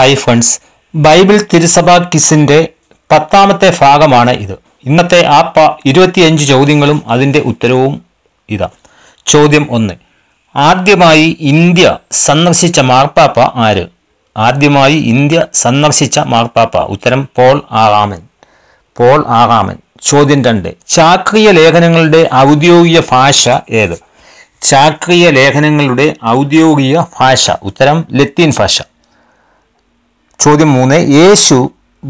hi friends Bible തിരുസഭ കിസിന്റെ പത്താമത്തെ ഭാഗമാണ് ഇത് ഇന്നത്തെ ആ പ ഇരുപത്തിയഞ്ച് ചോദ്യങ്ങളും അതിൻ്റെ ഉത്തരവും ഇതാ ചോദ്യം ഒന്ന് ആദ്യമായി ഇന്ത്യ സന്ദർശിച്ച മാർപ്പാപ്പ ആര് ആദ്യമായി ഇന്ത്യ സന്ദർശിച്ച മാർപ്പാപ്പ ഉത്തരം പോൾ ആറാമൻ പോൾ ആറാമൻ ചോദ്യം രണ്ട് ചാക്രിയ ലേഖനങ്ങളുടെ ഔദ്യോഗിക ഭാഷ ഏത് ചാക്രിയ ലേഖനങ്ങളുടെ ഔദ്യോഗിക ഭാഷ ഉത്തരം ലത്തീൻ ഭാഷ ചോദ്യം മൂന്ന് യേശു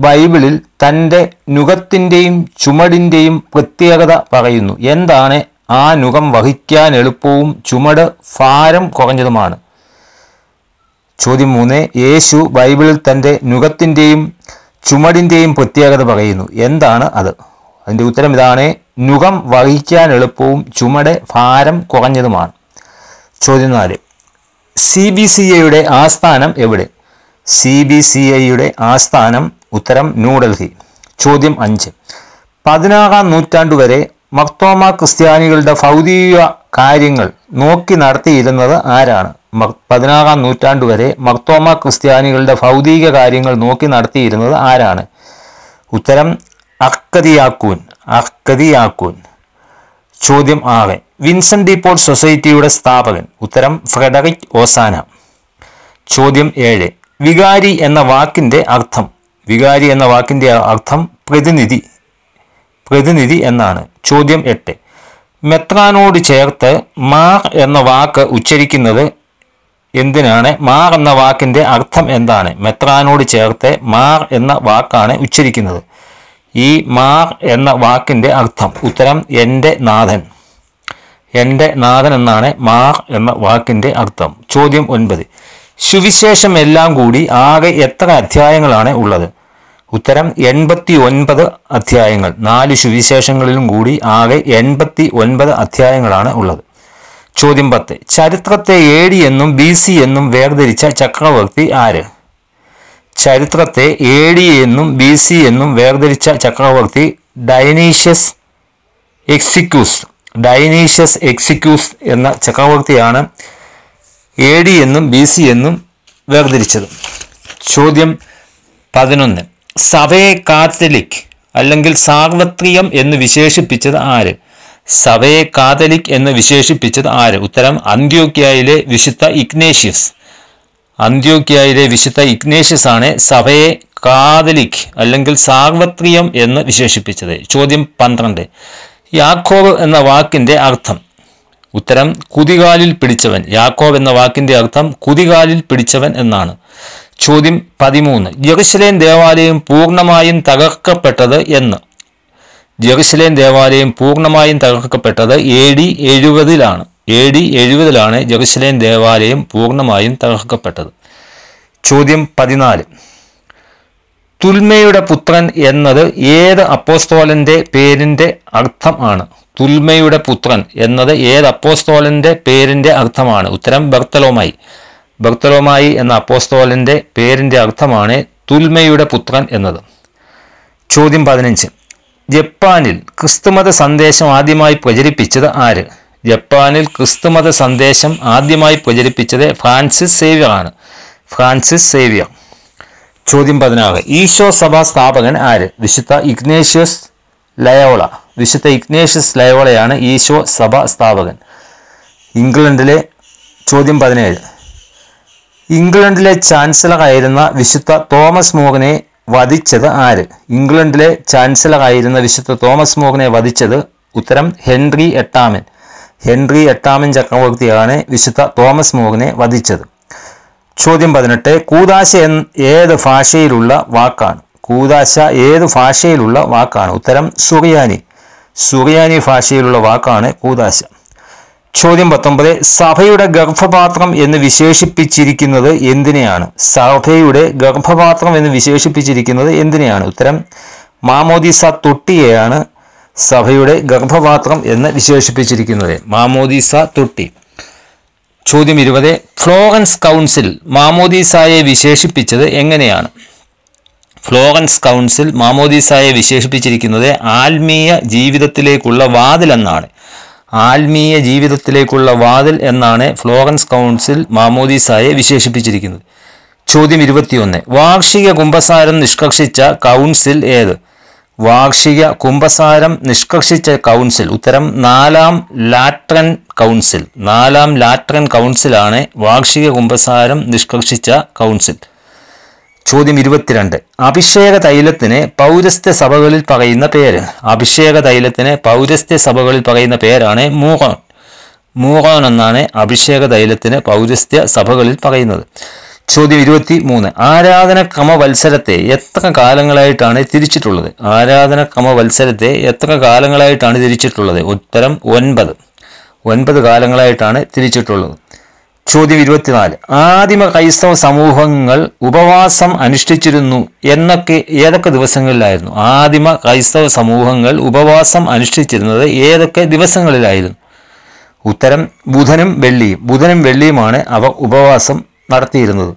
ബൈബിളിൽ തൻ്റെ നുഖത്തിൻ്റെയും ചുമടിൻ്റെയും പ്രത്യേകത പറയുന്നു എന്താണ് ആ നുഖം വഹിക്കാൻ എളുപ്പവും ചുമട് ഭാരം കുറഞ്ഞതുമാണ് ചോദ്യം മൂന്ന് യേശു ബൈബിളിൽ തൻ്റെ നുഖത്തിൻ്റെയും ചുമടിൻ്റെയും പ്രത്യേകത പറയുന്നു എന്താണ് അത് അതിൻ്റെ ഉത്തരം ഇതാണ് നുഖം വഹിക്കാൻ എളുപ്പവും ചുമട് ഭാരം കുറഞ്ഞതുമാണ് ചോദ്യം നാല് സി ബി സി എയുടെ ആസ്ഥാനം എവിടെ സി ബി സി ഐയുടെ ആസ്ഥാനം ഉത്തരം ന്യൂഡൽഹി ചോദ്യം അഞ്ച് പതിനാറാം നൂറ്റാണ്ട് വരെ മക്തോമ ക്രിസ്ത്യാനികളുടെ ഭൗതിക കാര്യങ്ങൾ നോക്കി നടത്തിയിരുന്നത് ആരാണ് പതിനാറാം നൂറ്റാണ്ട് വരെ മക്തോമ ക്രിസ്ത്യാനികളുടെ ഭൗതിക കാര്യങ്ങൾ നോക്കി നടത്തിയിരുന്നത് ആരാണ് ഉത്തരം അക്കതിയാക്കൂൻ അക്കതിയാക്കൂൻ ചോദ്യം ആകെ വിൻസെൻ്റ് ഡിപ്പോൾ സൊസൈറ്റിയുടെ സ്ഥാപകൻ ഉത്തരം ഫ്രെഡറിക് ഓസാന ചോദ്യം ഏഴ് വികാരി എന്ന വാക്കിൻ്റെ അർത്ഥം വികാരി എന്ന വാക്കിൻ്റെ അർത്ഥം പ്രതിനിധി പ്രതിനിധി എന്നാണ് ചോദ്യം എട്ട് മെത്രാനോട് ചേർത്ത് മാർ എന്ന വാക്ക് ഉച്ചരിക്കുന്നത് എന്തിനാണ് മാർ എന്ന വാക്കിൻ്റെ അർത്ഥം എന്താണ് മെത്രാനോട് ചേർത്ത് മാർ എന്ന വാക്കാണ് ഉച്ചരിക്കുന്നത് ഈ മാർ എന്ന വാക്കിൻ്റെ അർത്ഥം ഉത്തരം എൻ്റെ നാഥൻ എൻ്റെ നാഥൻ എന്നാണ് മാർ എന്ന വാക്കിൻ്റെ അർത്ഥം ചോദ്യം ഒൻപത് സുവിശേഷം എല്ലാം കൂടി ആകെ എത്ര അധ്യായങ്ങളാണ് ഉള്ളത് ഉത്തരം എൺപത്തി ഒൻപത് അധ്യായങ്ങൾ നാല് സുവിശേഷങ്ങളിലും കൂടി ആകെ എൺപത്തി ഒൻപത് അധ്യായങ്ങളാണ് ഉള്ളത് ചോദ്യം പത്ത് ചരിത്രത്തെ എ ഡി എന്നും ബി സി എന്നും വേർതിരിച്ച ചക്രവർത്തി ആര് ചരിത്രത്തെ എ ഡി എന്നും ബി സി എന്നും വേർതിരിച്ച ചക്രവർത്തി ഡൈനീഷ്യസ് എക്സിക്യൂസ് ഡൈനീഷ്യസ് എക്സിക്യൂസ് എന്ന ചക്രവർത്തിയാണ് എ ഡി എന്നും ബി സി എന്നും വേർതിരിച്ചത് ചോദ്യം പതിനൊന്ന് സവേ കാത്തലിക് അല്ലെങ്കിൽ സാർവത്രികം എന്ന് വിശേഷിപ്പിച്ചത് ആര് സവേ കാതലിക് എന്ന് വിശേഷിപ്പിച്ചത് ആര് ഉത്തരം അന്ത്യോക്യായിലെ വിശുദ്ധ ഇഗ്നേഷ്യസ് അന്ത്യോക്യായിലെ വിശുദ്ധ ഇഗ്നേഷ്യസ് ആണ് സഭയെ കാതലിക് അല്ലെങ്കിൽ സാർവത്രിയം എന്ന് വിശേഷിപ്പിച്ചത് ചോദ്യം പന്ത്രണ്ട് യാക്കോബ് എന്ന വാക്കിൻ്റെ അർത്ഥം ഉത്തരം കുതികാലിൽ പിടിച്ചവൻ യാക്കോബ് എന്ന വാക്കിന്റെ അർത്ഥം കുതികാലിൽ പിടിച്ചവൻ എന്നാണ് ചോദ്യം പതിമൂന്ന് ജെറുസലേം ദേവാലയം പൂർണ്ണമായും തകർക്കപ്പെട്ടത് എന്ന് ജെറുസലേം ദേവാലയം പൂർണ്ണമായും തകർക്കപ്പെട്ടത് എ ഡി എഴുപതിലാണ് എ ഡി എഴുപതിലാണ് ജെറുസലേം ദേവാലയം പൂർണ്ണമായും തകർക്കപ്പെട്ടത് ചോദ്യം പതിനാല് തുൽമയുടെ പുത്രൻ എന്നത് ഏത് അപ്പോസ്തോലന്റെ പേരിന്റെ അർത്ഥം ആണ് തുൽമയുടെ പുത്രൻ എന്നത് ഏത് അപ്പോസ്തോലന്റെ പേരിന്റെ അർത്ഥമാണ് ഉത്തരം ബർത്തലോമായി ബർത്തലോമായി എന്ന അപ്പോസ്തോലന്റെ പേരിന്റെ അർത്ഥമാണ് തുൽമയുടെ പുത്രൻ എന്നത് ചോദ്യം പതിനഞ്ച് ജപ്പാനിൽ ക്രിസ്തുമത സന്ദേശം ആദ്യമായി പ്രചരിപ്പിച്ചത് ആര് ജപ്പാനിൽ ക്രിസ്തുമത സന്ദേശം ആദ്യമായി പ്രചരിപ്പിച്ചത് ഫ്രാൻസിസ് സേവ്യർ ആണ് ഫ്രാൻസിസ് സേവ്യർ ചോദ്യം പതിനാറ് ഈശോ സഭാ സ്ഥാപകൻ ആര് വിശുദ്ധ ഇഗ്നേഷ്യസ് ലയോള വിശുദ്ധ ഇഗ്നേഷ്യസ് ലയോളയാണ് ഈശോ സഭ സ്ഥാപകൻ ഇംഗ്ലണ്ടിലെ ചോദ്യം പതിനേഴ് ഇംഗ്ലണ്ടിലെ ചാൻസലറായിരുന്ന വിശുദ്ധ തോമസ് മോഹനെ വധിച്ചത് ആര് ഇംഗ്ലണ്ടിലെ ചാൻസലറായിരുന്ന വിശുദ്ധ തോമസ് മോഹനെ വധിച്ചത് ഉത്തരം ഹെൻറി എട്ടാമൻ ഹെൻറി എട്ടാമൻ ചക്രവർത്തിയാണ് വിശുദ്ധ തോമസ് മോഹനെ വധിച്ചത് ചോദ്യം പതിനെട്ട് കൂതാശ ഏത് ഭാഷയിലുള്ള വാക്കാണ് കൂതാശ ഏത് ഭാഷയിലുള്ള വാക്കാണ് ഉത്തരം സുറിയാനി സുറിയാനി ഭാഷയിലുള്ള വാക്കാണ് കൂതാശ ചോദ്യം പത്തൊമ്പത് സഭയുടെ ഗർഭപാത്രം എന്ന് വിശേഷിപ്പിച്ചിരിക്കുന്നത് എന്തിനെയാണ് സഭയുടെ ഗർഭപാത്രം എന്ന് വിശേഷിപ്പിച്ചിരിക്കുന്നത് എന്തിനെയാണ് ഉത്തരം മാമോദിസ തൊട്ടിയെയാണ് സഭയുടെ ഗർഭപാത്രം എന്ന് വിശേഷിപ്പിച്ചിരിക്കുന്നത് മാമോദിസ തൊട്ടി ചോദ്യം ഇരുപത് ഫ്ലോറൻസ് കൗൺസിൽ മാമോദീസായെ വിശേഷിപ്പിച്ചത് എങ്ങനെയാണ് ഫ്ലോറൻസ് കൗൺസിൽ മാമോദീസായെ വിശേഷിപ്പിച്ചിരിക്കുന്നത് ആത്മീയ ജീവിതത്തിലേക്കുള്ള എന്നാണ് ആത്മീയ ജീവിതത്തിലേക്കുള്ള വാതിൽ എന്നാണ് ഫ്ലോറൻസ് കൗൺസിൽ മാമോദീസായെ വിശേഷിപ്പിച്ചിരിക്കുന്നത് ചോദ്യം ഇരുപത്തിയൊന്ന് വാർഷിക കുംഭസാരം നിഷ്കർഷിച്ച കൗൺസിൽ ഏത് വാർഷിക കുംഭസാരം നിഷ്കർഷിച്ച കൗൺസിൽ ഉത്തരം നാലാം ലാട്രൻ കൗൺസിൽ നാലാം ലാട്രൻ കൗൺസിലാണ് വാർഷിക കുംഭസാരം നിഷ്കർഷിച്ച കൗൺസിൽ ചോദ്യം ഇരുപത്തിരണ്ട് അഭിഷേക തൈലത്തിന് പൗരസ്ത്യ സഭകളിൽ പറയുന്ന പേര് അഭിഷേക തൈലത്തിന് പൗരസ്ത്യ സഭകളിൽ പറയുന്ന പേരാണ് മൂഹോൺ മൂഹോൺ എന്നാണ് അഭിഷേക തൈലത്തിന് പൗരസ്ത്യ സഭകളിൽ പറയുന്നത് ചോദ്യം ഇരുപത്തി മൂന്ന് ആരാധന ക്രമവത്സരത്തെ എത്ര കാലങ്ങളായിട്ടാണ് തിരിച്ചിട്ടുള്ളത് ആരാധന ക്രമവത്സരത്തെ എത്ര കാലങ്ങളായിട്ടാണ് തിരിച്ചിട്ടുള്ളത് ഉത്തരം ഒൻപത് ഒൻപത് കാലങ്ങളായിട്ടാണ് തിരിച്ചിട്ടുള്ളത് ചോദ്യം ഇരുപത്തിനാല് ആദിമ ക്രൈസ്തവ സമൂഹങ്ങൾ ഉപവാസം അനുഷ്ഠിച്ചിരുന്നു എന്നൊക്കെ ഏതൊക്കെ ദിവസങ്ങളിലായിരുന്നു ആദിമ ക്രൈസ്തവ സമൂഹങ്ങൾ ഉപവാസം അനുഷ്ഠിച്ചിരുന്നത് ഏതൊക്കെ ദിവസങ്ങളിലായിരുന്നു ഉത്തരം ബുധനും വെള്ളിയും ബുധനും വെള്ളിയുമാണ് അവർ ഉപവാസം നടത്തിയിരുന്നത്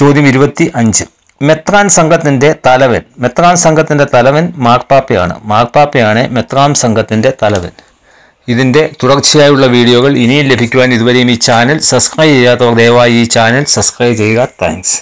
ചോദ്യം ഇരുപത്തി അഞ്ച് മെത്രാൻ സംഘത്തിൻ്റെ തലവൻ മെത്രാൻ സംഘത്തിൻ്റെ തലവൻ മാർപ്പാപ്പയാണ് മാർപ്പാപ്പയാണ് മെത്രാൻ സംഘത്തിൻ്റെ തലവൻ ഇതിൻ്റെ തുടർച്ചയായുള്ള വീഡിയോകൾ ഇനിയും ലഭിക്കുവാൻ ഇതുവരെയും ഈ ചാനൽ സബ്സ്ക്രൈബ് ചെയ്യാത്തവർ ദയവായി ഈ ചാനൽ സബ്സ്ക്രൈബ് ചെയ്യുക താങ്ക്സ്